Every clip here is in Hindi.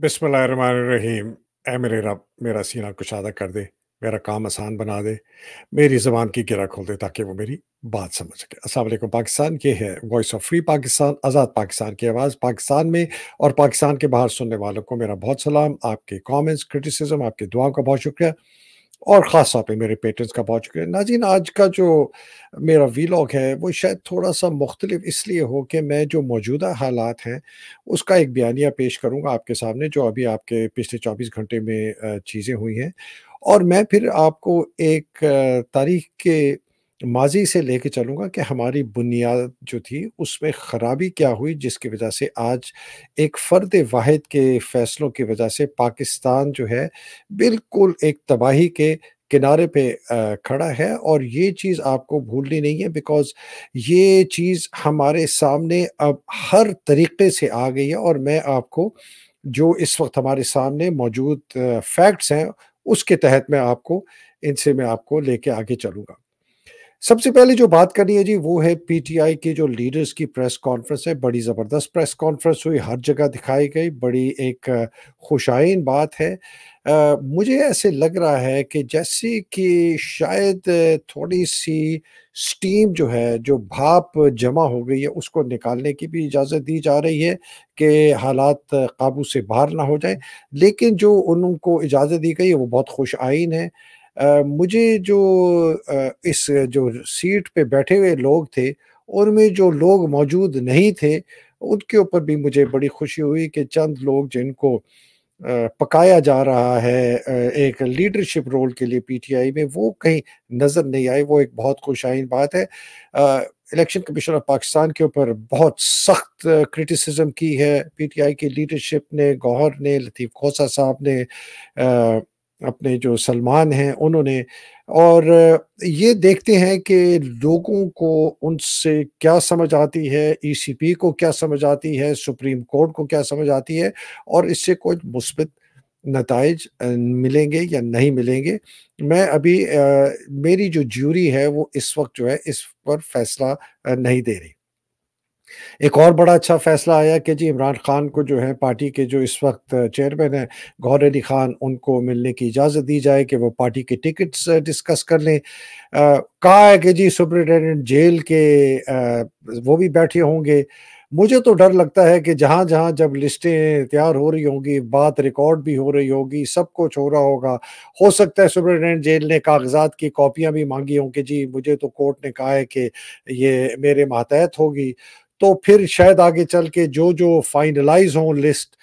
बिसमीम ए मेरे रब मेरा सीना कुशादा कर दे मेरा काम आसान बना दे मेरी ज़बान की गिरा खोल दे ताकि वो मेरी बात समझ सके असल पाकिस्तान ये है वॉइस ऑफ फ्री पाकिस्तान आज़ाद पाकिस्तान की आवाज़ पाकिस्तान में और पाकिस्तान के बाहर सुनने वालों को मेरा बहुत सलाम आपके कमेंट्स क्रिटिसिज्म आपकी दुआओं का बहुत शुक्रिया और ख़ास तौर पर मेरे पेटेंट्स का बहुत शुक्रिया नाजीन आज का जो मेरा वीलॉग है वो शायद थोड़ा सा मुख्तलिफ इसलिए हो कि मैं जो मौजूदा हालात हैं उसका एक बयानिया पेश करूँगा आपके सामने जो अभी आपके पिछले चौबीस घंटे में चीज़ें हुई हैं और मैं फिर आपको एक तारीख के माजी से लेके चलूँगा कि हमारी बुनियाद जो थी उसमें ख़राबी क्या हुई जिसकी वजह से आज एक फ़र्द वाहिद के फ़ैसलों की वजह से पाकिस्तान जो है बिल्कुल एक तबाही के किनारे पे खड़ा है और ये चीज़ आपको भूलनी नहीं है बिकॉज़ ये चीज़ हमारे सामने अब हर तरीके से आ गई है और मैं आपको जो इस वक्त हमारे सामने मौजूद फैक्ट्स हैं उसके तहत मैं आपको इनसे मैं आपको लेके आगे चलूँगा सबसे पहले जो बात करनी है जी वो है पीटीआई के जो लीडर्स की प्रेस कॉन्फ्रेंस है बड़ी ज़बरदस्त प्रेस कॉन्फ्रेंस हुई हर जगह दिखाई गई बड़ी एक खुशाइन बात है आ, मुझे ऐसे लग रहा है कि जैसे कि शायद थोड़ी सी स्टीम जो है जो भाप जमा हो गई है उसको निकालने की भी इजाज़त दी जा रही है कि हालात काबू से बाहर ना हो जाए लेकिन जो उनको इजाज़त दी गई है वो बहुत खुश आइन है मुझे जो इस जो सीट पे बैठे हुए लोग थे उनमें जो लोग मौजूद नहीं थे उनके ऊपर भी मुझे बड़ी खुशी हुई कि चंद लोग जिनको पकाया जा रहा है एक लीडरशिप रोल के लिए पीटीआई में वो कहीं नज़र नहीं आई वो एक बहुत खुशाइन बात है इलेक्शन कमीशन ऑफ पाकिस्तान के ऊपर बहुत सख्त क्रिटिसिज्म की है पीटीआई की लीडरशिप ने गौहर ने लतीफ़ खोसा साहब ने अपने जो सलमान हैं उन्होंने और ये देखते हैं कि लोगों को उनसे क्या समझ आती है ईसीपी e को क्या समझ आती है सुप्रीम कोर्ट को क्या समझ आती है और इससे कुछ मुस्बित नतज मिलेंगे या नहीं मिलेंगे मैं अभी आ, मेरी जो ज्यूरी है वो इस वक्त जो है इस पर फैसला नहीं दे रही एक और बड़ा अच्छा फैसला आया कि जी इमरान खान को जो है पार्टी के जो इस वक्त चेयरमैन है गौर अली खान उनको मिलने की इजाज़त दी जाए कि वो पार्टी के टिकट्स डिस्कस कर लें कहा है कि जी सुप्रिंटेंडेंट जेल के आ, वो भी बैठे होंगे मुझे तो डर लगता है कि जहां जहां जब लिस्टें तैयार हो रही होंगी बात रिकॉर्ड भी हो रही होगी सब कुछ हो रहा होगा हो सकता है सुप्रिंटेंडेंट जेल ने कागजात की कॉपियाँ भी मांगी होंगी जी मुझे तो कोर्ट ने कहा है कि ये मेरे मातहत होगी तो फिर शायद आगे चल के जो जो फाइनलाइज हों लिस्ट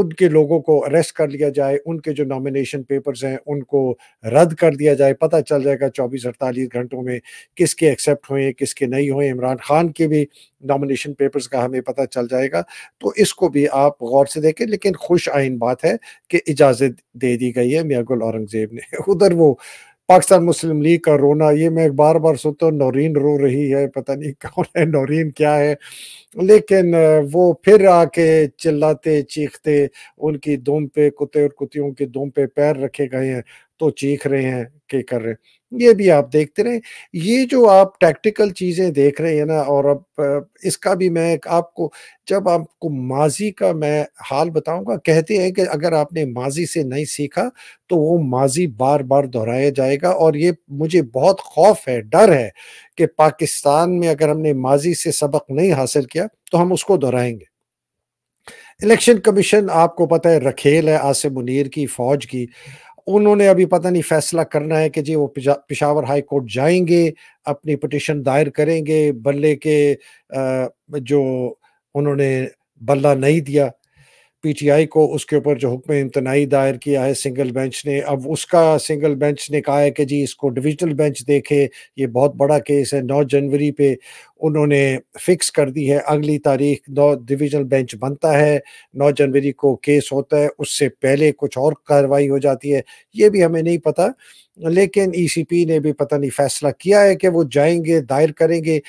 उनके लोगों को अरेस्ट कर लिया जाए उनके जो नॉमिनेशन पेपर्स हैं उनको रद्द कर दिया जाए पता चल जाएगा चौबीस अड़तालीस घंटों में किसके एक्सेप्ट हुए किसके नहीं हुए इमरान खान के भी नॉमिनेशन पेपर्स का हमें पता चल जाएगा तो इसको भी आप गौर से देखें लेकिन खुश आइन बात है कि इजाज़त दे दी गई है मियागुल औरंगज़ेब ने उधर वो पाकिस्तान मुस्लिम लीग का रोना ये मैं बार बार सुनता हूँ नौरीन रो रही है पता नहीं कौन है नौरीन क्या है लेकिन वो फिर आके चिल्लाते चीखते उनकी दुम पे कुत्ते और कुतियों के दुम पे पैर रखे गए हैं तो चीख रहे हैं के कर रहे हैं ये भी आप देखते रहे ये जो आप टैक्टिकल चीज़ें देख रहे हैं ना और अब इसका भी मैं आपको जब आपको माजी का मैं हाल बताऊंगा कहते हैं कि अगर आपने माजी से नहीं सीखा तो वो माजी बार बार दोहराया जाएगा और ये मुझे बहुत खौफ है डर है कि पाकिस्तान में अगर हमने माजी से सबक नहीं हासिल किया तो हम उसको दोहराएंगे इलेक्शन कमीशन आपको पता है रखेल है आसिम मुनीर की फौज की उन्होंने अभी पता नहीं फैसला करना है कि जी वो पिशावर हाई कोर्ट जाएंगे अपनी पटिशन दायर करेंगे बल्ले के जो उन्होंने बल्ला नहीं दिया पीटीआई को उसके ऊपर जो हुक्म इम्तनाई दायर किया है सिंगल बेंच ने अब उसका सिंगल बेंच ने कहा है कि जी इसको डिविजनल बेंच देखे ये बहुत बड़ा केस है नौ जनवरी पे उन्होंने फिक्स कर दी है अगली तारीख नौ डिविजनल बेंच बनता है नौ जनवरी को केस होता है उससे पहले कुछ और कार्रवाई हो जाती है ये भी हमें नहीं पता लेकिन ईसीपी e ने भी पता नहीं फैसला किया है कि वो जाएंगे दायर करेंगे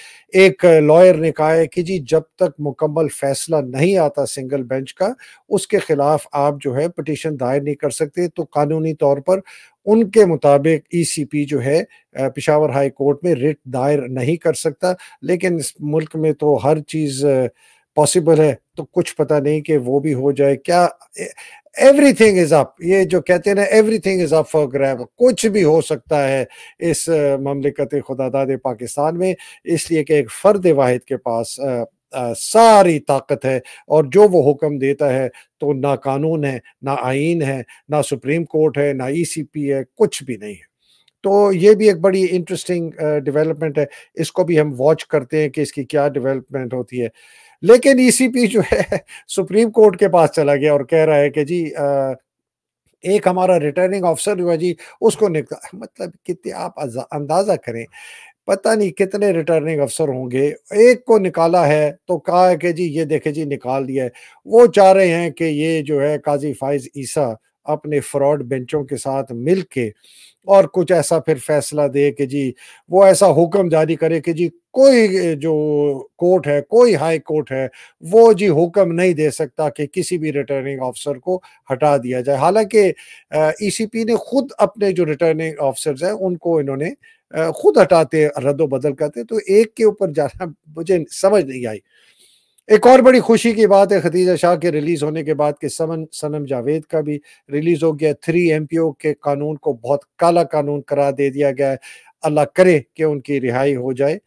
एक लॉयर ने कहा है कि जी जब तक मुकम्मल फैसला नहीं आता सिंगल बेंच का उसके खिलाफ आप जो है पटिशन दायर नहीं कर सकते तो कानूनी तौर पर उनके मुताबिक ईसीपी e जो है पिशावर हाई कोर्ट में रिट दायर नहीं कर सकता लेकिन इस मुल्क में तो हर चीज़ पॉसिबल है तो कुछ पता नहीं कि वो भी हो जाए क्या एवरी थिंग इज अप ये जो कहते हैं ना everything is up for grab कुछ भी हो सकता है इस ममलिकत खुदादाद पाकिस्तान में इसलिए कि एक फर्द वाहिद के पास सारी ताकत है और जो वो हुक्म देता है तो ना कानून है ना आइन है ना सुप्रीम कोर्ट है ना ईसीपी e है कुछ भी नहीं है तो ये भी एक बड़ी इंटरेस्टिंग डेवलपमेंट है इसको भी हम वॉच करते हैं कि इसकी क्या डेवलपमेंट होती है लेकिन ईसीपी e जो है सुप्रीम कोर्ट के पास चला गया और कह रहा है कि जी आ, एक हमारा रिटर्निंग ऑफिसर जो है जी उसको निकला मतलब कितने आप अंदाज़ा करें पता नहीं कितने रिटर्निंग अफसर होंगे एक को निकाला है तो कहा है कि जी ये देखे जी निकाल दिया है वो चाह रहे हैं कि ये जो है काजी फाइज ईसा अपने फ्रॉड बेंचों के साथ मिल के और कुछ ऐसा फिर फैसला दे कि जी वो ऐसा हुक्म जारी करे कि जी कोई जो कोर्ट है कोई हाई कोर्ट है वो जी हुक्म नहीं दे सकता कि किसी भी रिटर्निंग ऑफिसर को हटा दिया जाए हालांकि ईसीपी e ने खुद अपने जो रिटर्निंग ऑफिसर्स हैं उनको इन्होंने खुद हटाते रद्दो बदल करते तो एक के ऊपर जाना मुझे समझ नहीं आई एक और बड़ी खुशी की बात है खदीजा शाह के रिलीज़ होने के बाद के समन सनम जावेद का भी रिलीज़ हो गया थ्री एम के कानून को बहुत काला कानून करा दे दिया गया है अल्लाह करे कि उनकी रिहाई हो जाए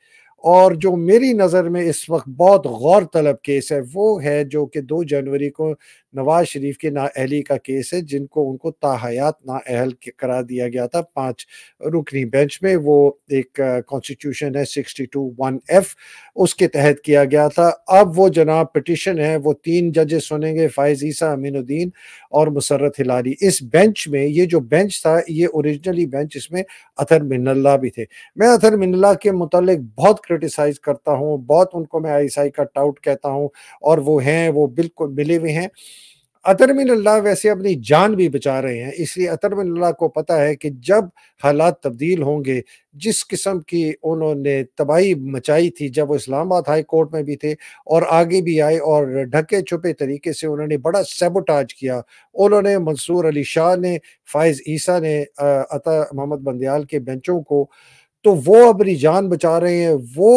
और जो मेरी नज़र में इस वक्त बहुत गौर तलब केस है वो है जो कि 2 जनवरी को नवाज शरीफ के ना अहली का केस है जिनको उनको ताहयात नाअहल करा दिया गया था पाँच रुकनी बेंच में वो एक कॉन्स्टिट्यूशन है सिक्सटी टू वन एफ उसके तहत किया गया था अब वो जनाब पटिशन है वो तीन जजेस सुनेंगे फायज ईसा अमीनुद्दीन और मुसरत हिलारी इस बेंच में ये जो बेंच था ये ओरिजिनली बेंच इसमें अतर मिनल्ला भी थे मैं अतर मिनल्ला के मुतालिक बहुत क्रिटिसाइज़ करता हूँ बहुत उनको मैं आई का टाउट कहता हूँ और वो हैं वो बिल्कुल मिले हुए हैं अल्लाह वैसे अपनी जान भी बचा रहे हैं इसलिए अल्लाह को पता है कि जब हालात तब्दील होंगे जिस किस्म की उन्होंने तबाही मचाई थी जब वो इस्लामाबाद हाई कोर्ट में भी थे और आगे भी आए और ढके छुपे तरीके से उन्होंने बड़ा सेबोटाज किया उन्होंने मंसूर अली शाह ने फायज़ ईसा ने अता मोहम्मद बंदयाल के बेंचों को तो वो अपनी जान बचा रहे हैं वो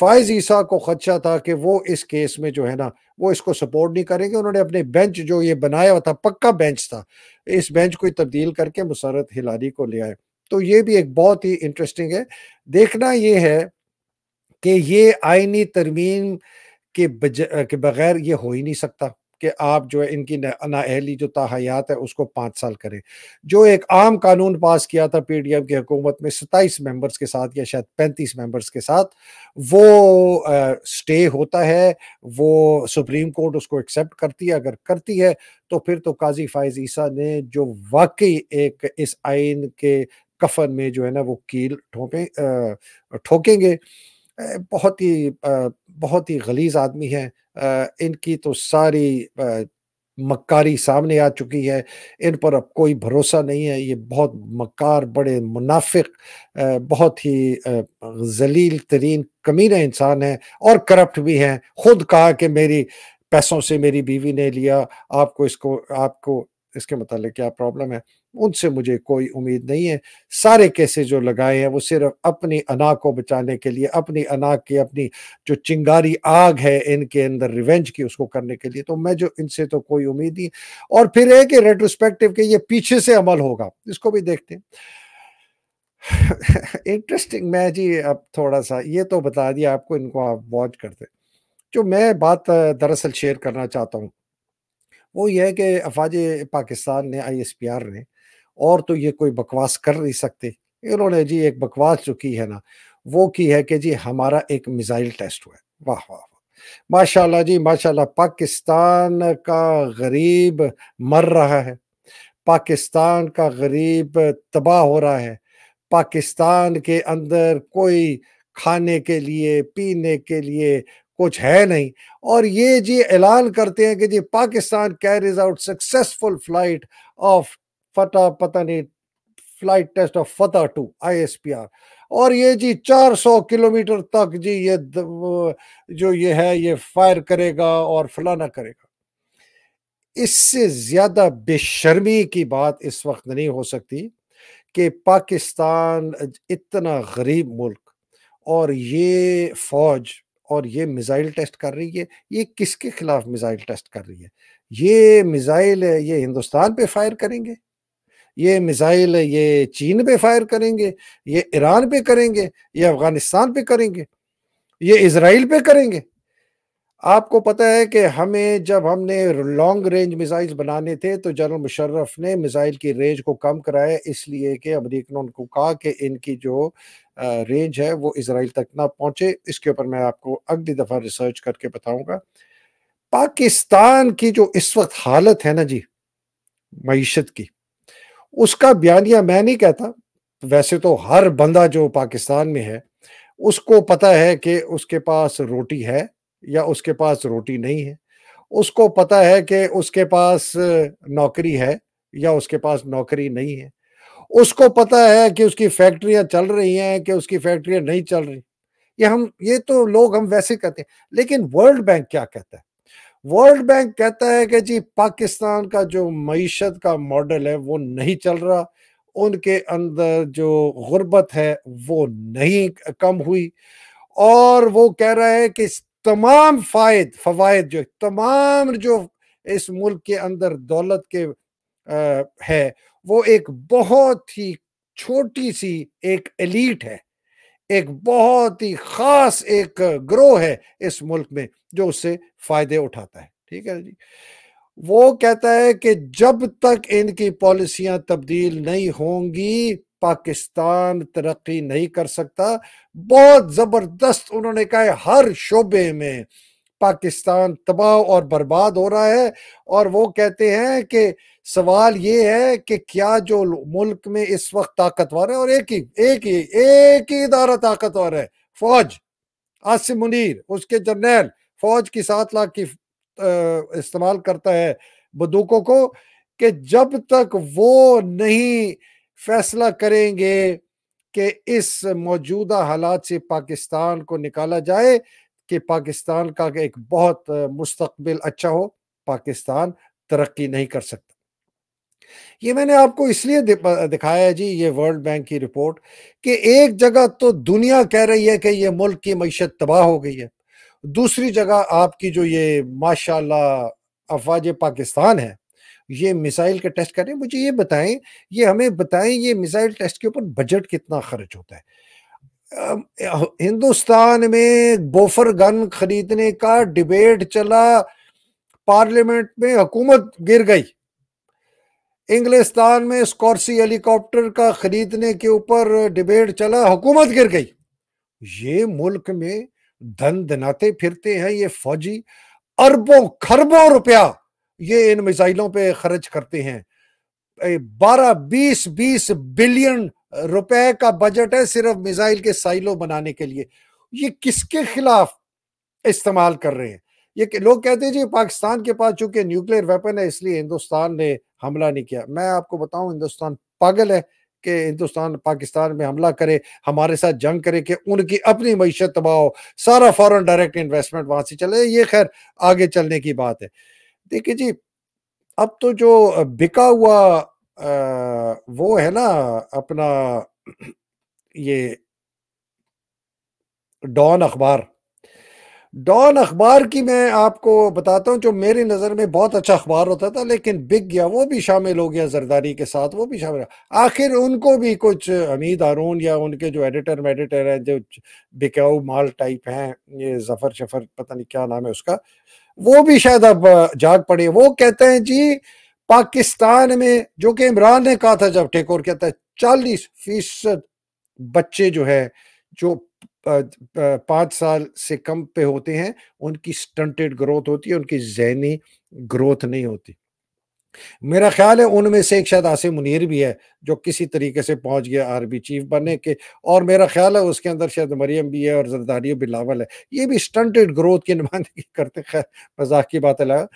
फायज़ ईसा को खदशा था कि वो इस केस में जो है ना वो इसको सपोर्ट नहीं करेंगे उन्होंने अपने बेंच जो ये बनाया हुआ था पक्का बेंच था इस बेंच को तब्दील करके मुसरत हिलारी को ले आए तो ये भी एक बहुत ही इंटरेस्टिंग है देखना ये है कि ये आइनी तरमीम के, के बगैर ये हो ही नहीं सकता कि आप जो है इनकी नाअहली जो ताहयात है उसको पाँच साल करें जो एक आम कानून पास किया था पी डी एम की हुकूमत में सताईस मेम्बर्स के साथ या शायद पैंतीस मेम्बर्स के साथ वो आ, स्टे होता है वो सुप्रीम कोर्ट उसको एक्सेप्ट करती है अगर करती है तो फिर तो काजी फायज ईसा ने जो वाकई एक इस आइन के कफन में जो है ना वो कील ठोपे ठोकेंगे बहुत ही बहुत ही गलीज आदमी है इनकी तो सारी मकारी सामने आ चुकी है इन पर अब कोई भरोसा नहीं है ये बहुत मकार बड़े मुनाफिक बहुत ही जलील तरीन कमीना इंसान है और करप्ट भी हैं खुद कहा कि मेरी पैसों से मेरी बीवी ने लिया आपको इसको आपको इसके मतलब क्या प्रॉब्लम है उनसे मुझे कोई उम्मीद नहीं है सारे केसेस जो लगाए हैं वो सिर्फ अपनी अना को बचाने के लिए अपनी अना की अपनी जो चिंगारी आग है इनके अंदर रिवेंज की उसको करने के लिए तो मैं जो इनसे तो कोई उम्मीद नहीं और फिर एक रेट्रोस्पेक्टिव के ये पीछे से अमल होगा इसको भी देखते हैं इंटरेस्टिंग मैं जी अब थोड़ा सा ये तो बता दिया आपको इनको आप वॉच करते जो मैं बात दरअसल शेयर करना चाहता हूँ वो ये है कि अफाज पाकिस्तान ने आई एस पी आर ने और तो ये कोई बकवास कर नहीं सकते इन्होंने जी एक बकवास जो की है ना वो की है कि जी हमारा एक मिसाइल टेस्ट हुआ वाह वाह माशाल्लाह जी माशाल्लाह पाकिस्तान का गरीब मर रहा है पाकिस्तान का गरीब तबाह हो रहा है पाकिस्तान के अंदर कोई खाने के लिए पीने के लिए कुछ है नहीं और ये जी ऐलान करते हैं कि जी Pakistan carries out successful flight of Fatah पता नहीं flight test of Fatah two ISPR और ये जी 400 किलोमीटर तक जी ये जो ये है ये फायर करेगा और फलाना करेगा इससे ज्यादा बेशर्मी की बात इस वक्त नहीं हो सकती कि पाकिस्तान इतना गरीब मुल्क और ये फौज और ये मिज़ाइल टेस्ट कर रही है ये किसके खिलाफ मिज़ाइल टेस्ट कर रही है ये मिज़ाइल ये हिंदुस्तान पे फायर करेंगे ये मिसाइल ये चीन पे फायर करेंगे ये ईरान पे करेंगे ये अफगानिस्तान पे करेंगे ये इसराइल पे करेंगे आपको पता है कि हमें जब हमने लॉन्ग रेंज मिसाइल्स बनाने थे तो जनरल मुशर्रफ ने मिसाइल की रेंज को कम कराया इसलिए कि अमरीकन को कहा कि इनकी जो रेंज है वो इसराइल तक ना पहुंचे इसके ऊपर मैं आपको अगली दफ़ा रिसर्च करके बताऊंगा पाकिस्तान की जो इस वक्त हालत है ना जी मीशत की उसका बयान या मैं नहीं कहता वैसे तो हर बंदा जो पाकिस्तान में है उसको पता है कि उसके पास रोटी है या उसके पास रोटी नहीं है उसको पता है कि उसके पास नौकरी है या उसके पास नौकरी नहीं है उसको पता है कि उसकी फैक्ट्रियां चल रही हैं कि उसकी फैक्ट्रियां नहीं चल रही ये हम ये तो लोग हम वैसे कहते हैं लेकिन वर्ल्ड बैंक क्या कहता है वर्ल्ड बैंक कहता है कि जी पाकिस्तान का जो मीशत का मॉडल है वो नहीं चल रहा उनके अंदर जो गुर्बत है वो नहीं कम हुई और वो कह रहा है कि तमाम फ़ायद फ़वाद जो तमाम जो इस मुल्क के अंदर दौलत के आ, है वो एक बहुत ही छोटी सी एक एलीट है एक बहुत ही खास एक ग्रोह है इस मुल्क में जो उससे फायदे उठाता है ठीक है जी वो कहता है कि जब तक इनकी पॉलिसियां तब्दील नहीं होंगी पाकिस्तान तरक्की नहीं कर सकता बहुत जबरदस्त उन्होंने कहा है हर शोबे में पाकिस्तान तबाह और बर्बाद हो रहा है और वो कहते हैं कि सवाल ये है कि क्या जो मुल्क में इस वक्त ताकतवर है और एक ही एक ही एक ही इदारा ताकतवर है फौज आसिम मुनीर उसके जर्नैल फौज की सात लाख की इस्तेमाल करता है बंदूकों को कि जब तक वो नहीं फैसला करेंगे कि इस मौजूदा हालात से पाकिस्तान को निकाला जाए कि पाकिस्तान का एक बहुत मुस्तबिल अच्छा हो पाकिस्तान तरक्की नहीं कर सकता ये मैंने आपको इसलिए दिखाया है जी ये वर्ल्ड बैंक की रिपोर्ट कि एक जगह तो दुनिया कह रही है कि ये मुल्क की मीशत तबाह हो गई है दूसरी जगह आपकी जो ये माशाल्लाह अफवाज पाकिस्तान है ये मिसाइल के टेस्ट करें मुझे ये बताएं ये हमें बताएं ये मिसाइल टेस्ट के ऊपर बजट कितना खर्च होता है हिंदुस्तान में बोफर गन खरीदने का डिबेट चला पार्लियामेंट में हुकूमत गिर गई इंग्लिस्तान में स्कॉर्सी हेलीकॉप्टर का खरीदने के ऊपर डिबेट चला हुकूमत गिर गई ये मुल्क में धन धनाते फिरते हैं ये फौजी अरबों खरबों रुपया ये इन मिसाइलों पे खर्च करते हैं बारह बीस बीस बिलियन रुपए का बजट है सिर्फ मिसाइल के साइलो बनाने के लिए ये किसके खिलाफ इस्तेमाल कर रहे हैं ये लोग कहते हैं जी पाकिस्तान के पास चूंकि न्यूक्लियर वेपन है इसलिए हिंदुस्तान ने हमला नहीं किया मैं आपको बताऊं हिंदुस्तान पागल है कि हिंदुस्तान पाकिस्तान में हमला करे हमारे साथ जंग करे कि उनकी अपनी मीशत तबाह हो सारा फॉरन डायरेक्ट इन्वेस्टमेंट वहां से चले ये खैर आगे चलने की बात है देखिए जी अब तो जो बिका हुआ आ, वो है ना अपना ये डॉन अखबार डॉन अखबार की मैं आपको बताता हूँ जो मेरी नज़र में बहुत अच्छा अखबार होता था लेकिन बिक गया वो भी शामिल हो गया जरदारी के साथ वो भी शामिल आखिर उनको भी कुछ हमीद हारून या उनके जो एडिटर मेडिटर हैं जो बिकाऊ माल टाइप हैं ये जफर शफर पता नहीं क्या नाम है उसका वो भी शायद अब जाग पड़े वो कहते हैं जी पाकिस्तान में जो कि इमरान ने कहा था जब टेक और किया था चालीस फीसद बच्चे जो है जो पाँच साल से कम पे होते हैं उनकी स्टंटेड ग्रोथ होती है उनकी जहनी ग्रोथ नहीं होती मेरा ख्याल है उनमें से एक शायद आसिम मुनीर भी है जो किसी तरीके से पहुंच गया आरबी चीफ बनने के और मेरा ख्याल है उसके अंदर शायद मरियम भी है और जरदारी बिलावल है ये भी स्टंटेड ग्रोथ की नुमाइंदगी करते खैर मजाक की बात लगा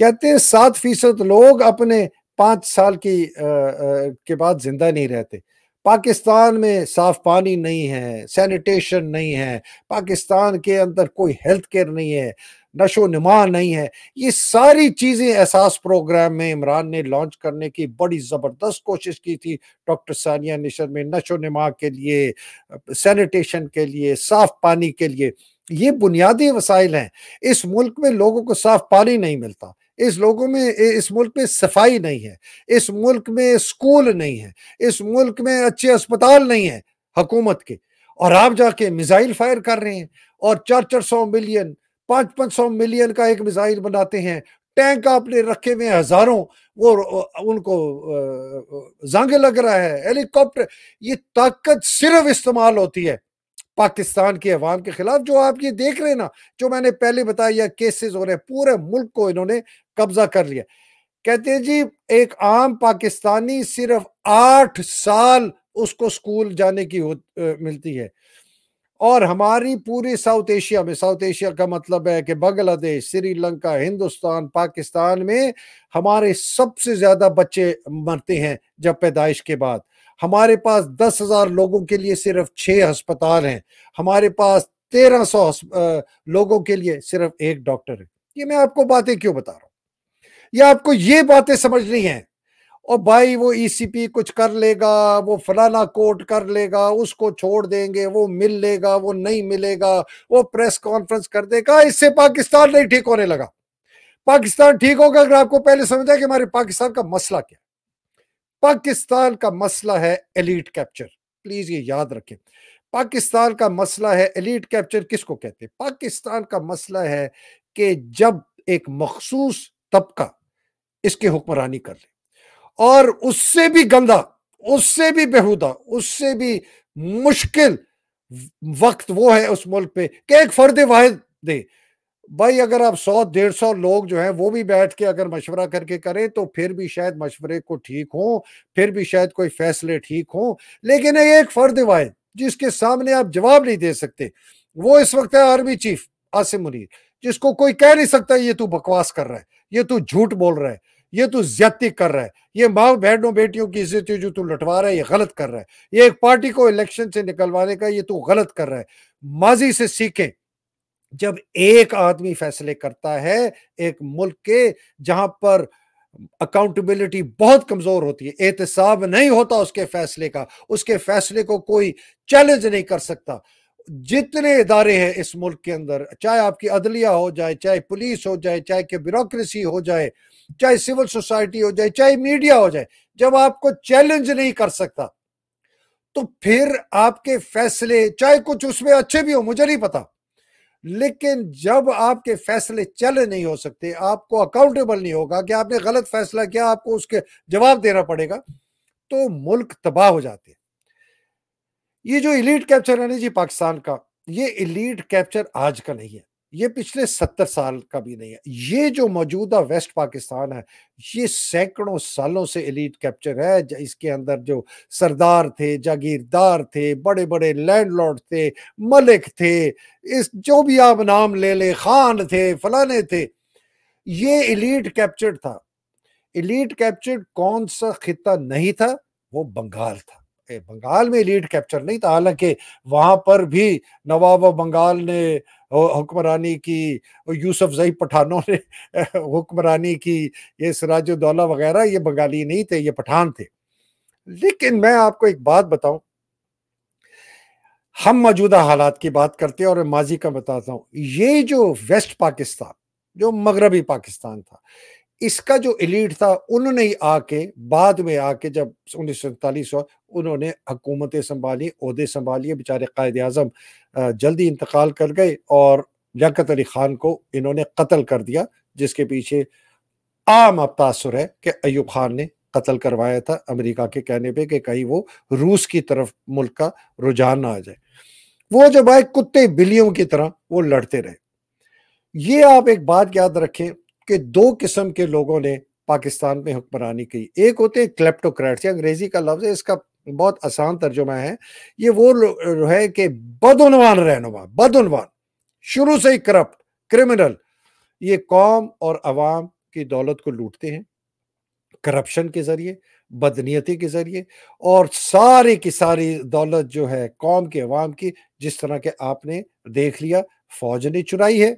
कहते हैं सात फीसद लोग अपने पाँच साल की आ, आ, के बाद जिंदा नहीं रहते पाकिस्तान में साफ पानी नहीं है सैनिटेशन नहीं है पाकिस्तान के अंदर कोई हेल्थ केयर नहीं है नशो नुमा नहीं है ये सारी चीज़ें एहसास प्रोग्राम में इमरान ने लॉन्च करने की बड़ी ज़बरदस्त कोशिश की थी डॉक्टर सानिया निशर में नशो नमा के लिए सैनिटेशन के लिए साफ पानी के लिए ये बुनियादी वसाइल हैं इस मुल्क में लोगों को साफ पानी नहीं मिलता इस लोगों में इस मुल्क में सफाई नहीं है इस मुल्क में स्कूल नहीं है इस मुल्क में अच्छे अस्पताल नहीं है हकूमत के और आप जाके मिज़ाइल फायर कर रहे हैं और चार चार सौ मिलियन पाँच पाँच सौ मिलियन का एक मिज़ाइल बनाते हैं टैंक आपने रखे हुए हजारों वो उनको जंग लग रहा है हेलीकॉप्टर ये ताकत सिर्फ इस्तेमाल होती है पाकिस्तान के अवाम के खिलाफ जो आप ये देख रहे हैं ना जो मैंने पहले बताया केसेस हो रहे हैं पूरे मुल्क को इन्होंने कब्जा कर लिया कहते हैं जी एक आम पाकिस्तानी सिर्फ आठ साल उसको स्कूल जाने की हो, मिलती है और हमारी पूरी साउथ एशिया में साउथ एशिया का मतलब है कि बांग्लादेश श्रीलंका हिंदुस्तान पाकिस्तान में हमारे सबसे ज्यादा बच्चे मरते हैं जब पैदाइश के बाद हमारे पास दस हजार लोगों के लिए सिर्फ छह अस्पताल हैं हमारे पास तेरह सौ लोगों के लिए सिर्फ एक डॉक्टर है ये मैं आपको बातें क्यों बता रहा हूँ यह आपको ये बातें समझनी है और भाई वो ईसीपी e कुछ कर लेगा वो फलाना कोर्ट कर लेगा उसको छोड़ देंगे वो मिल लेगा वो नहीं मिलेगा वो प्रेस कॉन्फ्रेंस कर देगा इससे पाकिस्तान नहीं ठीक होने लगा पाकिस्तान ठीक होगा अगर आपको पहले समझा कि हमारे पाकिस्तान का मसला क्या पाकिस्तान का मसला है एलिट कैप्चर प्लीज ये याद रखें पाकिस्तान का मसला है एलिट कैप्चर किसको कहते हैं पाकिस्तान का मसला है कि जब एक मखसूस तबका इसकी हुक्मरानी कर ले और उससे भी गंदा उससे भी बेहुदा उससे भी मुश्किल वक्त वो है उस मुल्क पे कि एक फर्द वाहिद दे भाई अगर आप सौ डेढ़ सौ लोग जो हैं वो भी बैठ के अगर मशवरा करके करें तो फिर भी शायद मशवरे को ठीक हो फिर भी शायद कोई फैसले ठीक हो लेकिन ये एक फर्द वायद जिसके सामने आप जवाब नहीं दे सकते वो इस वक्त है आर्मी चीफ आसिम मुनीर जिसको कोई कह नहीं सकता ये तू बकवास कर रहा है ये तू झूठ बोल रहा है ये तू ज्यादती कर रहा है ये माँ बहनों बेटियों की इज्जत जो तू लटवा रहा है ये गलत कर रहा है ये एक पार्टी को इलेक्शन से निकलवाने का ये तू गलत कर रहा है माजी से सीखें जब एक आदमी फैसले करता है एक मुल्क के जहां पर अकाउंटेबिलिटी बहुत कमजोर होती है एहतसाब नहीं होता उसके फैसले का उसके फैसले को कोई चैलेंज नहीं कर सकता जितने इदारे हैं इस मुल्क के अंदर चाहे आपकी अदलिया हो जाए चाहे पुलिस हो जाए चाहे कि ब्यूरोसी हो जाए चाहे सिविल सोसाइटी हो जाए चाहे मीडिया हो जाए जब आपको चैलेंज नहीं कर सकता तो फिर आपके फैसले चाहे कुछ उसमें अच्छे भी हो मुझे नहीं पता लेकिन जब आपके फैसले चल नहीं हो सकते आपको अकाउंटेबल नहीं होगा कि आपने गलत फैसला किया आपको उसके जवाब देना पड़ेगा तो मुल्क तबाह हो जाते हैं ये जो इलीट कैप्चर है ना जी पाकिस्तान का ये इलीट कैप्चर आज का नहीं है ये पिछले सत्तर साल का भी नहीं है ये जो मौजूदा वेस्ट पाकिस्तान है ये सैकड़ों सालों से एलिट कैप्चर है इसके अंदर जो सरदार थे जागीरदार थे बड़े बड़े लैंडलॉर्ड थे मलिक थे इस जो भी आप नाम ले ले खान थे फलाने थे ये एलिट कैप्चर्ड था एलिट कैप्चर्ड कौन सा खिता नहीं था वो बंगाल था थे बंगाल में लीड कैप्चर नहीं था हालांकि वहां पर भी नवाब बंगाल ने हुक्मरानी की यूसुफ जई पठानों ने हुक्मरानी की ये सिराजुद्दौला वगैरह ये बंगाली नहीं थे ये पठान थे लेकिन मैं आपको एक बात बताऊं हम मौजूदा हालात की बात करते हैं और माजी का बताता हूं ये जो वेस्ट पाकिस्तान जो मगरबी पाकिस्तान था इसका जो इलीट था उन्होंने ही आके बाद में आके जब उन्नीस सौ उन्होंने हुकूमतें संभाली अहदे संभालिए बेचारे कायद अजम जल्दी इंतकाल कर गए और लियात अली खान को इन्होंने कत्ल कर दिया जिसके पीछे आम अब तासर है कि अयूब खान ने कत्ल करवाया था अमेरिका के कहने पे कि कहीं वो रूस की तरफ मुल्क का रुझान ना आ जाए वो जब आए कुत्ते बिलियों की तरह वो लड़ते रहे ये आप एक बात याद रखें कि दो किस्म के लोगों ने पाकिस्तान में हुक्मरानी की एक होते हैं क्लेप्टोक्रेट्स या अंग्रेजी का लफ्ज है इसका बहुत आसान तर्जुमा है ये वो है कि बदनवान रहनुमा बदनवान शुरू से ही करप्ट क्रिमिनल ये कौम और अवाम की दौलत को लूटते हैं करप्शन के जरिए बदनीयती के जरिए और सारी की सारी दौलत जो है कौम के अवाम की जिस तरह के आपने देख लिया फौज ने चुराई है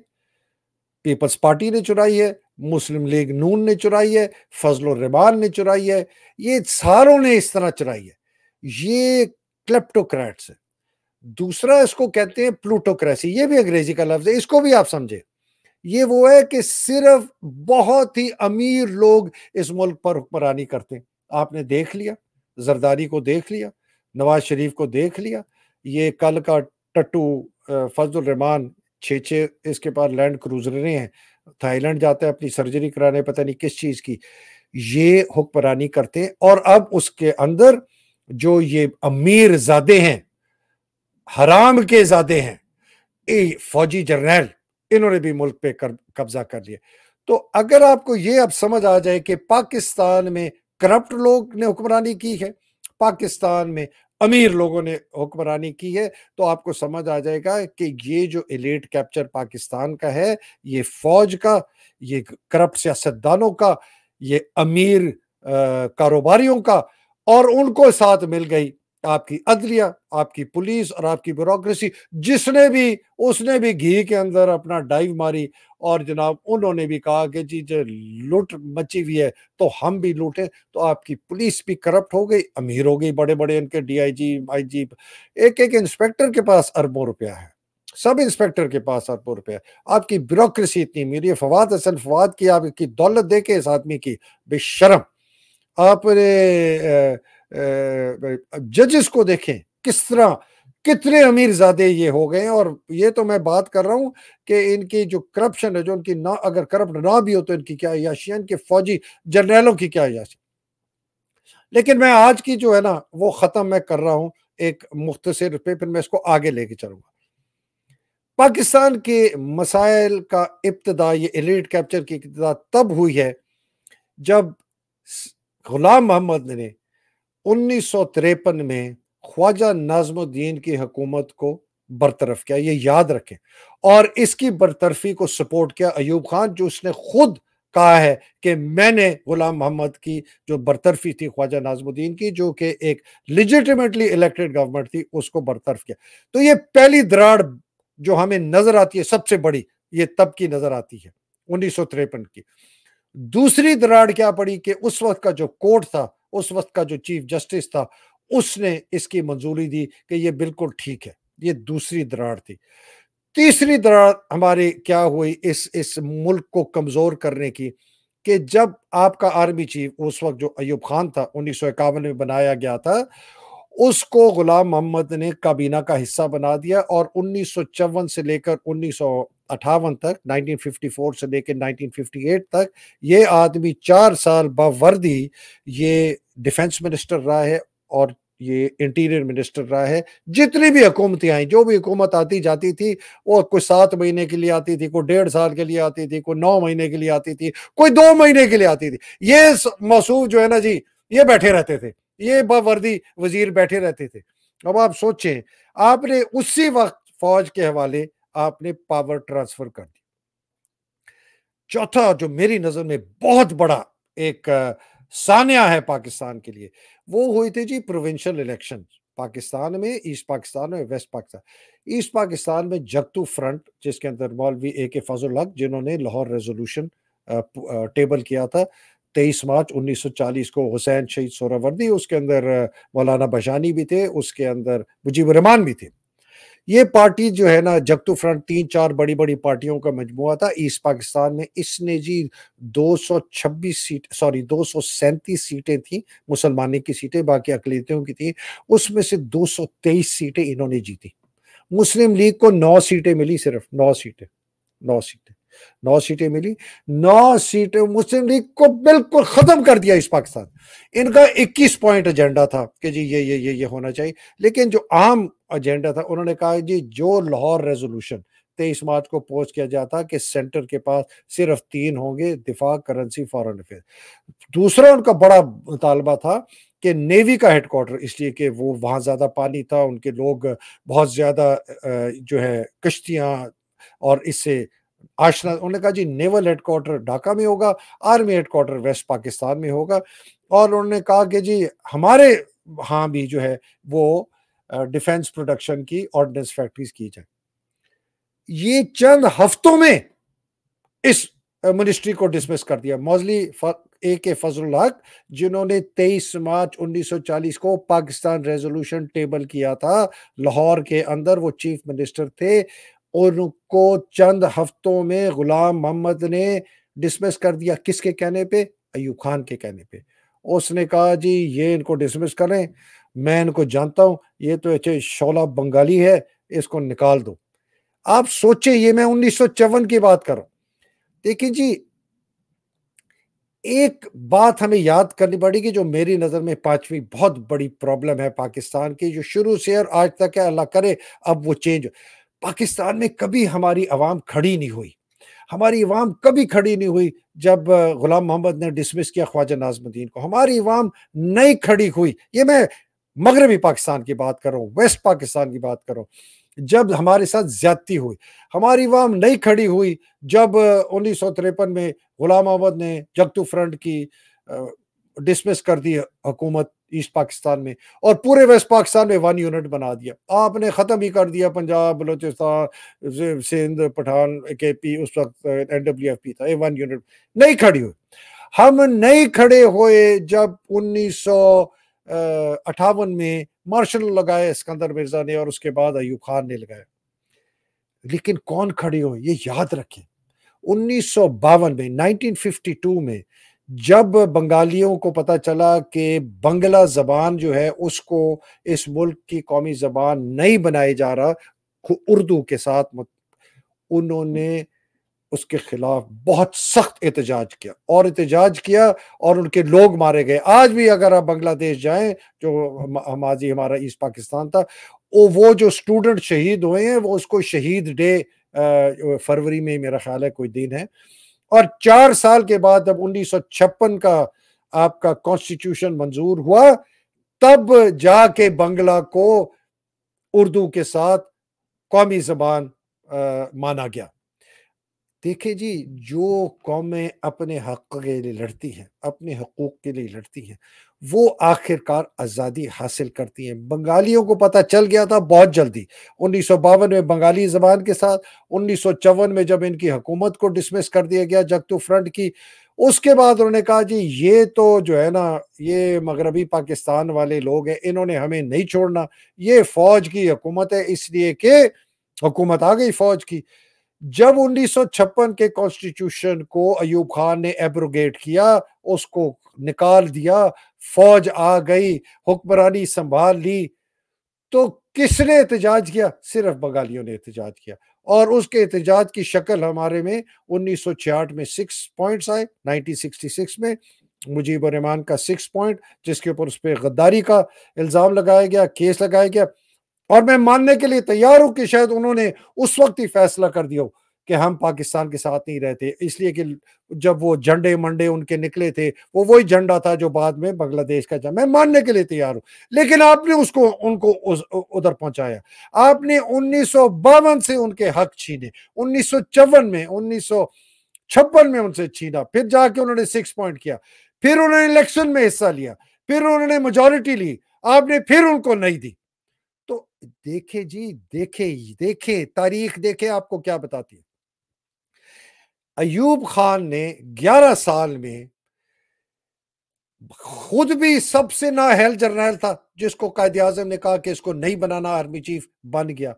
पीपल्स पार्टी ने चुराई है मुस्लिम लीग नून ने चुराई है फजल रहमान ने चुराई है ये सारों ने इस तरह चुराई है ये क्लेप्टोक्रेट्स है दूसरा इसको कहते हैं प्लूटोक्रेसी ये भी अंग्रेजी का लफ्ज है इसको भी आप समझे ये वो है कि सिर्फ बहुत ही अमीर लोग इस मुल्क पर हुक्मरानी करते हैं आपने देख लिया जरदारी को देख लिया नवाज शरीफ को देख लिया ये कल का टट्टू फजल रहमान छे छे इसके पास लैंड क्रूजरें हैं थाईलैंड जाते हैं अपनी सर्जरी कराने पता नहीं किस चीज़ की ये हुक्मरानी करते हैं और अब उसके अंदर जो ये अमीर जादे हैं हराम के जादे हैं ए फौजी जर्नैल इन्होंने भी मुल्क पे कर, कब्जा कर लिया तो अगर आपको ये अब समझ आ जाए कि पाकिस्तान में करप्ट लोग ने हुक्मरानी की है पाकिस्तान में अमीर लोगों ने हुक्मरानी की है तो आपको समझ आ जाएगा कि ये जो इलेट कैप्चर पाकिस्तान का है ये फौज का ये करप्ट सियासतदानों का ये अमीर कारोबारियों का और उनको साथ मिल गई आपकी अदलिया आपकी पुलिस और आपकी ब्यूरोसी जिसने भी उसने भी घी के अंदर अपना डाइव मारी और जनाब उन्होंने भी कहा कि जी जो लूट मची हुई है तो हम भी लूटें तो आपकी पुलिस भी करप्ट हो गई अमीर हो गई बड़े बड़े इनके डीआईजी आईजी एक एक इंस्पेक्टर के पास अरबों रुपया है सब इंस्पेक्टर के पास अरबों रुपया आपकी ब्यूरोसी इतनी अमीर है फवाद असल फवाद की आपकी दौलत दे के इस आदमी की बेशरम आपने जजेस को देखें किस तरह कितने अमीर ज़्यादा ये हो गए हैं और ये तो मैं बात कर रहा हूं कि इनकी जो करप्शन है जो इनकी ना अगर करप्ट ना भी हो तो इनकी क्या याशिया इनके फौजी जर्नैलों की क्या याशी लेकिन मैं आज की जो है ना वो ख़त्म मैं कर रहा हूं एक मुख्तर पे फिर मैं इसको आगे लेके चलूंगा पाकिस्तान के मसाइल का इब्तदा ये एलिट कैप्चर की इब्तदा तब हुई है जब गुलाम मोहम्मद ने उन्नीस में ख्वाजा नाजमुद्दीन की हुकूमत को बरतरफ किया ये याद रखें और इसकी बरतरफी को सपोर्ट किया अयूब खान जो उसने खुद कहा है कि मैंने गुलाम मोहम्मद की जो बरतरफी थी ख्वाजा नाजमुद्दीन की जो कि एक लिजिटमेटली इलेक्टेड गवर्नमेंट थी उसको बरतरफ किया तो ये पहली दराड़ जो हमें नजर आती है सबसे बड़ी ये तब की नजर आती है उन्नीस की दूसरी दराड़ क्या पड़ी कि उस वक्त का जो कोर्ट था उस वक्त का जो चीफ जस्टिस था उसने इसकी मंजूरी दी कि ये बिल्कुल ठीक है ये दूसरी दरार थी तीसरी दरार हमारी क्या हुई इस इस मुल्क को कमज़ोर करने की कि जब आपका आर्मी चीफ उस वक्त जो अयूब खान था उन्नीस में बनाया गया था उसको गुलाम मोहम्मद ने काबीना का हिस्सा बना दिया और उन्नीस से लेकर उन्नीस अठावन तक 1954 से लेकर 1958 तक ये आदमी चार साल बावर्दी ये डिफेंस मिनिस्टर रहा है और ये इंटीरियर मिनिस्टर रहा है जितनी भी हुकूमतें आई जो भी हुकूमत आती जाती थी वो कोई सात महीने के लिए आती थी कोई डेढ़ साल के लिए आती थी कोई नौ महीने के लिए आती थी कोई दो महीने के लिए आती थी ये मसूफ जो है ना जी ये बैठे रहते थे ये बवर्दी वजीर बैठे रहते थे अब आप सोचें आपने उसी वक्त फौज के हवाले आपने पावर ट्रांसफर कर दी चौथा जो मेरी नजर में बहुत बड़ा एक सानिया है पाकिस्तान के लिए वो हुई थी जी प्रोविंशियल इलेक्शन पाकिस्तान में ईस्ट पाकिस्तान में वेस्ट पाकिस्तान ईस्ट पाकिस्तान में जगतू फ्रंट जिसके अंदर मौलवी ए के फजुल हक जिन्होंने लाहौर रेजोल्यूशन टेबल किया था तेईस मार्च 1940 को हुसैन शहीद सोरावर्दी उसके अंदर मौलाना बशानी भी थे उसके अंदर मुजीब रहमान भी थे ये पार्टी जो है ना जगतू फ्रंट तीन चार बड़ी बड़ी पार्टियों का मजमु था ईस्ट पाकिस्तान में इसने जी 226 सीट सॉरी दो सीटें थी मुसलमानी की सीटें बाकी अकलीतियों की थी उसमें से 223 सीटें इन्होंने जीती मुस्लिम लीग को नौ सीटें मिली सिर्फ नौ सीटें नौ सीटें नौ सीटें मिली नौ सीटें मुस्लिम लीग को बिल्कुल ख़त्म कर दिया इस पाकिस्तान इनका 21 पॉइंट एजेंडा था कि जी ये ये ये ये होना चाहिए लेकिन जो आम एजेंडा था उन्होंने कहा जी जो लाहौर रेजोल्यूशन तेईस मार्च को पोस्ट किया जाता कि सेंटर के पास सिर्फ तीन होंगे दिफा करेंसी फॉरेन अफेयर दूसरा उनका बड़ा मुतालबा था कि नेवी का हेडकोार्टर इसलिए कि वो वहाँ ज़्यादा पानी था उनके लोग बहुत ज़्यादा जो है कश्तियाँ और इससे आशना उन्होंने कहा जी नेवल हेडक्वार्टर ढाका में होगा आर्मी हेडक्वार्टर वेस्ट पाकिस्तान में होगा और उन्होंने कहा कि जी हमारे हाँ भी जो है वो डिफेंस प्रोडक्शन की ऑर्डिनेंस फैक्ट्रीज की जाए ये चंद हफ्तों में इस मिनिस्ट्री को डिसमिस कर दिया मौजली ए के फजल हक जिन्होंने 23 मार्च 1940 को पाकिस्तान रेजोल्यूशन टेबल किया था लाहौर के अंदर वो चीफ मिनिस्टर थे और उनको चंद हफ्तों में गुलाम मोहम्मद ने डिसमिस कर दिया किसके कहने पे अयूब खान के कहने पे उसने कहा जी ये इनको डिसमिस करें मैं इनको जानता हूँ ये तो अच्छे शोला बंगाली है इसको निकाल दो आप सोचे ये मैं उन्नीस की बात कर रहा देखिए जी एक बात हमें याद करनी पड़ेगी जो मेरी नज़र में पांचवी बहुत बड़ी प्रॉब्लम है पाकिस्तान की जो शुरू से और आज तक है अल्लाह करे अब वो चेंज हो पाकिस्तान में कभी हमारी आवाम खड़ी नहीं हुई हमारी इवाम कभी खड़ी नहीं हुई जब गुलाम मोहम्मद ने डिसमिस किया ख्वाजा नाजमुद्दीन को हमारी इवाम नहीं खड़ी हुई ये मैं मगरबी पाकिस्तान की बात करूँ वेस्ट पाकिस्तान की बात करूँ जब हमारे साथ ज्यादती हुई हमारी इवाम नहीं खड़ी हुई जब उन्नीस सौ तिरपन में गुलाम मोहम्मद ने जगतू फ्रंट की डिसमिस कर दी हुकूमत ईस्ट पाकिस्तान में और पूरे वेस्ट पाकिस्तान में वन यूनिट बना दिया आपने ख़त्म ही कर दिया पंजाब बलोचिस्तान सिंध पठान के पी उस वक्त एन डब्ल्यू एफ पी था ये वन यूनिट नहीं खड़ी हुई हम नहीं खड़े हुए जब उन्नीस सौ uh, अठावन में मार्शल लगाए सिकंदर मिर्जा ने और उसके बाद अयूब खान ने लगाया लेकिन कौन खड़े हुए ये याद रखें उन्नीस सौ बावन में 1952 में जब बंगालियों को पता चला कि बंगला ज़बान जो है उसको इस मुल्क की कौमी ज़बान नहीं बनाई जा रहा उर्दू के साथ मत, उन्होंने उसके खिलाफ बहुत सख्त एहतजाज किया और एहतजाज किया और उनके लोग मारे गए आज भी अगर आप बांग्लादेश जाएं जो माजी हमारा ईस्ट पाकिस्तान था वो वो जो स्टूडेंट शहीद हुए हैं वो उसको शहीद डे फरवरी में मेरा ख्याल है कोई दिन है और चार साल के बाद जब उन्नीस का आपका कॉन्स्टिट्यूशन मंजूर हुआ तब जाके बंगला को उर्दू के साथ कौमी जबान माना गया देखे जी जो कौमें अपने हक के लिए लड़ती हैं अपने हकूक़ के लिए लड़ती हैं वो आखिरकार आज़ादी हासिल करती हैं बंगालियों को पता चल गया था बहुत जल्दी उन्नीस सौ बावन में बंगाली ज़बान के साथ उन्नीस सौ चौवन में जब इनकी हुकूमत को डिसमिस कर दिया गया जगतू फ्रंट की उसके बाद उन्होंने कहा जी ये तो जो है ना ये मगरबी पाकिस्तान वाले लोग हैं इन्होंने हमें नहीं छोड़ना ये फ़ौज की हुकूमत है इसलिए कि हुकूमत आ गई फ़ौज की जब 1956 के कॉन्स्टिट्यूशन को अयूब खान ने एब्रोगेट किया उसको निकाल दिया फौज आ गई हुक्मरानी संभाल ली तो किसने एहतजाज किया सिर्फ बंगालियों ने एहतजाज किया और उसके एहतजाज की शक्ल हमारे में 1966 में सिक्स पॉइंट्स आए 1966 में मुजीबरहमान का सिक्स पॉइंट जिसके ऊपर उस पर गद्दारी का इल्ज़ाम लगाया गया केस लगाया गया और मैं मानने के लिए तैयार हूं कि शायद उन्होंने उस वक्त ही फैसला कर दिया कि हम पाकिस्तान के साथ नहीं रहते इसलिए कि जब वो झंडे मंडे उनके निकले थे वो वही झंडा था जो बाद में बांग्लादेश का मैं मानने के लिए तैयार हूं लेकिन आपने उसको उनको उधर पहुंचाया आपने उन्नीस से उनके हक छीने उन्नीस में उन्नीस छप्पन में उनसे छीना फिर जाके उन्होंने सिक्स पॉइंट किया फिर उन्होंने इलेक्शन में हिस्सा लिया फिर उन्होंने मेजोरिटी ली आपने फिर उनको नहीं दी देखे जी देखे देखे तारीख देखे आपको क्या बताती है अयूब खान ने 11 साल में खुद भी सबसे नाहल जर्नैल था जिसको कायद आजम ने कहा कि इसको नहीं बनाना आर्मी चीफ बन गया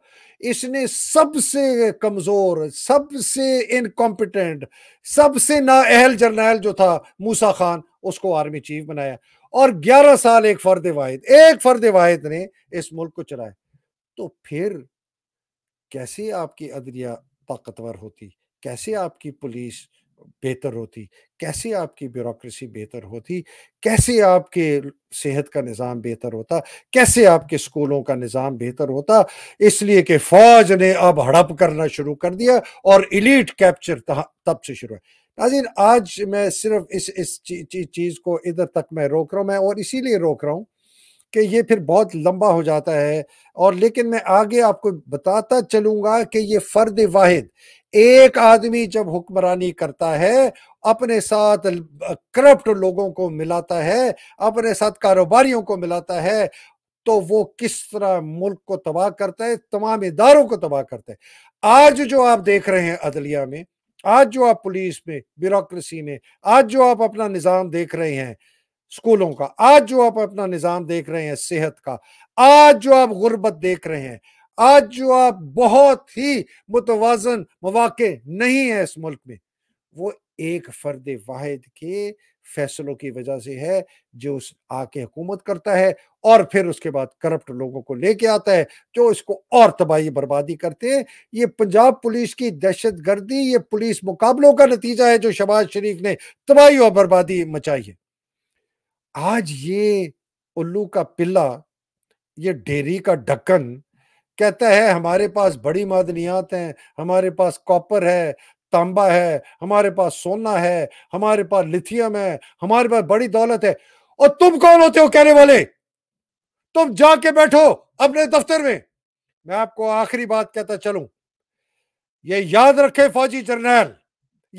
इसने सबसे कमजोर सबसे इनकॉम्पिटेंट सबसे नाअहल जर्नैल जो था मूसा खान उसको आर्मी चीफ बनाया और 11 साल एक फर्द वाहिद एक फर्द वाहिद ने इस मुल्क को चलाया तो फिर कैसे आपकी अदलिया ताकतवर होती कैसे आपकी पुलिस बेहतर होती कैसे आपकी ब्यूरोक्रेसी बेहतर होती कैसे आपके सेहत का निज़ाम बेहतर होता कैसे आपके स्कूलों का निज़ाम बेहतर होता इसलिए कि फौज ने अब हड़प करना शुरू कर दिया और इलीट कैप्चर तब से शुरू है नाजिन आज मैं सिर्फ इस इस चीज़ को इधर तक मैं रोक रहा हूँ मैं और इसीलिए रोक रहा हूँ कि ये फिर बहुत लंबा हो जाता है और लेकिन मैं आगे आपको बताता चलूंगा कि ये फर्द वाहिद एक आदमी जब हुक्मरानी करता है अपने साथ करप्ट लोगों को मिलाता है अपने साथ कारोबारियों को मिलाता है तो वो किस तरह मुल्क को तबाह करता है तमाम इदारों को तबाह करता है आज जो आप देख रहे हैं अदलिया में आज जो आप पुलिस में ब्यूरोक्रेसी में आज जो आप अपना निज़ाम देख रहे हैं स्कूलों का आज जो आप अपना निज़ाम देख रहे हैं सेहत का आज जो आप गुर्बत देख रहे हैं आज जो आप बहुत ही मुतवाजन मौाक़े नहीं है इस मुल्क में वो एक फर्द वाहिद के फैसलों की वजह से है जो उस आके हुकूमत करता है और फिर उसके बाद करप्ट लोगों को लेके आता है जो इसको और तबाही बर्बादी करते हैं ये पंजाब पुलिस की दहशत गर्दी ये पुलिस मुकाबलों का नतीजा है जो शबाज शरीफ ने तबाही और बर्बादी मचाई है आज ये उल्लू का पिल्ला ये डेरी का ढक्कन कहता है हमारे पास बड़ी मादनियात हैं हमारे पास कॉपर है तांबा है हमारे पास सोना है हमारे पास लिथियम है हमारे पास बड़ी दौलत है और तुम कौन होते हो कहने वाले तुम जाके बैठो अपने दफ्तर में मैं आपको आखिरी बात कहता चलूं ये याद रखे फौजी जर्नैल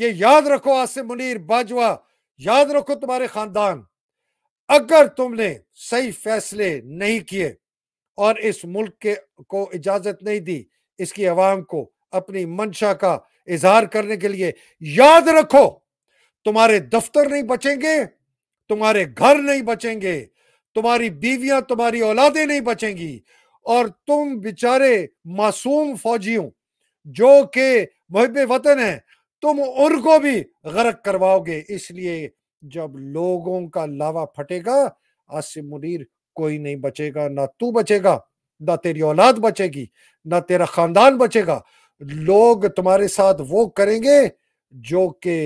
ये याद रखो आसिम मुनीर बाजवा याद रखो तुम्हारे खानदान अगर तुमने सही फैसले नहीं किए और इस मुल्क के को इजाजत नहीं दी इसकी आवाम को अपनी मंशा का इजहार करने के लिए याद रखो तुम्हारे दफ्तर नहीं बचेंगे तुम्हारे घर नहीं बचेंगे तुम्हारी बीवियां तुम्हारी औलादें नहीं बचेंगी और तुम बेचारे मासूम फौजियों जो के मुहब वतन है तुम उनको भी गरक करवाओगे इसलिए जब लोगों का लावा फटेगा आसिम मुनीर कोई नहीं बचेगा ना तू बचेगा ना तेरी औलाद बचेगी ना तेरा खानदान बचेगा लोग तुम्हारे साथ वो करेंगे जो कि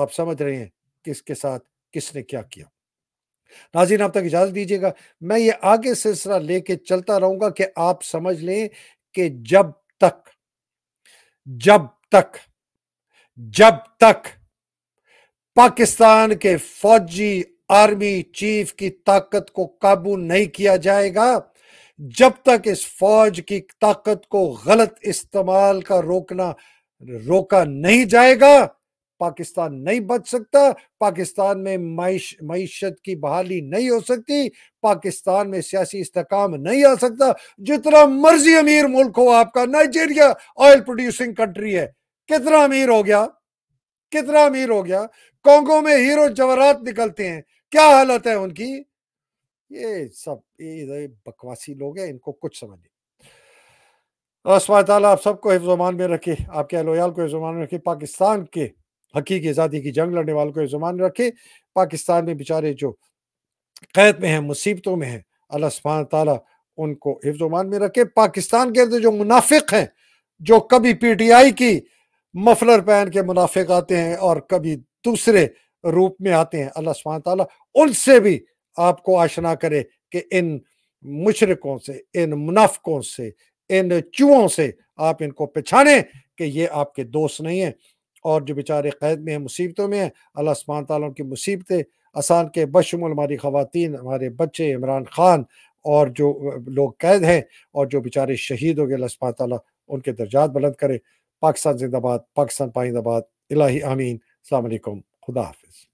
आप समझ रहे हैं किसके साथ किसने क्या किया नाजीन आप तक इजाजत दीजिएगा मैं ये आगे सिलसिला लेके चलता रहूंगा कि आप समझ लें कि जब तक जब तक जब तक पाकिस्तान के फौजी आर्मी चीफ की ताकत को काबू नहीं किया जाएगा जब तक इस फौज की ताकत को गलत इस्तेमाल का रोकना रोका नहीं जाएगा पाकिस्तान नहीं बच सकता पाकिस्तान में मीशत की बहाली नहीं हो सकती पाकिस्तान में सियासी इस्तेकाम नहीं आ सकता जितना मर्जी अमीर मुल्क हो आपका नाइजीरिया ऑयल प्रोड्यूसिंग कंट्री है कितना अमीर हो गया कितना अमीर हो गया कॉन्गो में हीरो जवरात निकलते हैं क्या हालत है उनकी ये सब ये बकवासी लोग हैं इनको कुछ समझ नहीं और ताला आप सबको हिफ्जमान में रखे आपके अलोयाल को हिफ्जमान में रखे पाकिस्तान के हकीकी आज़ादी की जंग लड़ने वालों को हिफ्जमान में रखे पाकिस्तान में बेचारे जो कैद में हैं मुसीबतों में हैं अल्लाह सुबहान ताला उनको हिफ्जमान में रखे पाकिस्तान के अंदर जो मुनाफिक हैं जो कभी पीटीआई की मफलर पहन के मुनाफिक आते हैं और कभी दूसरे रूप में आते हैं अल्लाह सुबह ताला उनसे भी आपको आशना करे कि इन मुशरकों से इन मुनाफिकों से इन चूहों से आप इनको पहचाने कि ये आपके दोस्त नहीं हैं और जो बेचारे कैद में हैं मुसीबतों में हैं अल्लाह सुबहान तालों की मुसीबतें आसान के बशमुल हमारी खातन हमारे बच्चे इमरान खान और जो लोग कैद हैं और जो बेचारे शहीद हो गए अल्लाह सुबहान ताली उनके दर्जात बुलंद करें पाकिस्तान जिंदाबाद पाकिस्तान पाइंदाबाद इलाही आमीन अलैक् खुदा हाफिज़